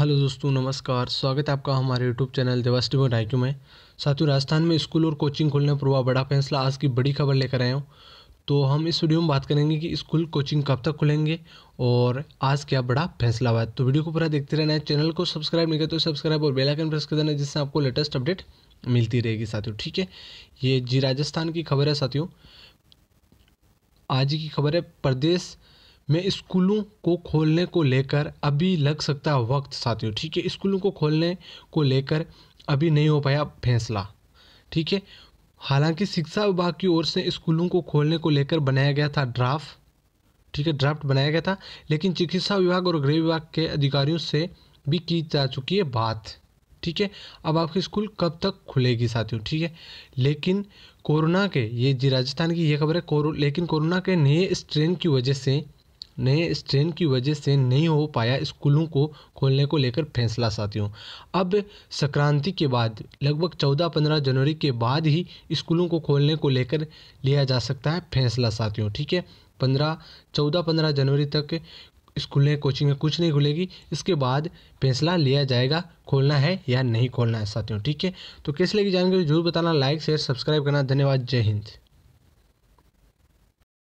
hello दोस्तों नमस्कार स्वागत है आपका हमारे यूट्यूब चैनल देवास्टिव डाइक्यू में साथियों राजस्थान में स्कूल और कोचिंग खोलने पर हुआ बड़ा फैसला आज की बड़ी खबर लेकर आए हूँ तो हम इस वीडियो में बात करेंगे कि स्कूल कोचिंग कब तक खुलेंगे और आज क्या बड़ा फैसला हुआ है तो वीडियो को पूरा देखते रहना है चैनल को सब्सक्राइब नहीं करते तो सब्सक्राइब और बेलाइकन प्रेस कर देना जिससे आपको लेटेस्ट अपडेट मिलती रहेगी साथियों ठीक है ये जी राजस्थान की खबर है साथियों आज की खबर है प्रदेश में स्कूलों को खोलने को लेकर अभी लग सकता है वक्त साथियों ठीक है स्कूलों को खोलने को लेकर अभी नहीं हो पाया फैसला ठीक है हालांकि शिक्षा विभाग की ओर से स्कूलों को खोलने को लेकर बनाया गया था ड्राफ्ट ठीक है ड्राफ्ट बनाया गया था लेकिन चिकित्सा विभाग और गृह विभाग के अधिकारियों से भी की जा चुकी है बात ठीक है अब आपकी स्कूल कब तक खुलेगी साथियों ठीक है लेकिन कोरोना के ये जी राजस्थान की ये खबर है कोरो, लेकिन कोरोना के नए स्ट्रेन की वजह से नए स्ट्रेन की वजह से नहीं हो पाया स्कूलों को खोलने को लेकर फैसला साथियों अब संक्रांति के बाद लगभग चौदह पंद्रह जनवरी के बाद ही स्कूलों को खोलने को लेकर लिया जा सकता है फैसला साथियों ठीक है पंद्रह चौदह पंद्रह जनवरी तक स्कूलें कोचिंग कुछ नहीं खुलेगी इसके बाद फैसला लिया जाएगा खोलना है या नहीं खोलना है साथियों ठीक है तो कैसे लगी जानकारी जरूर बताना लाइक शेयर सब्सक्राइब करना धन्यवाद जय हिंद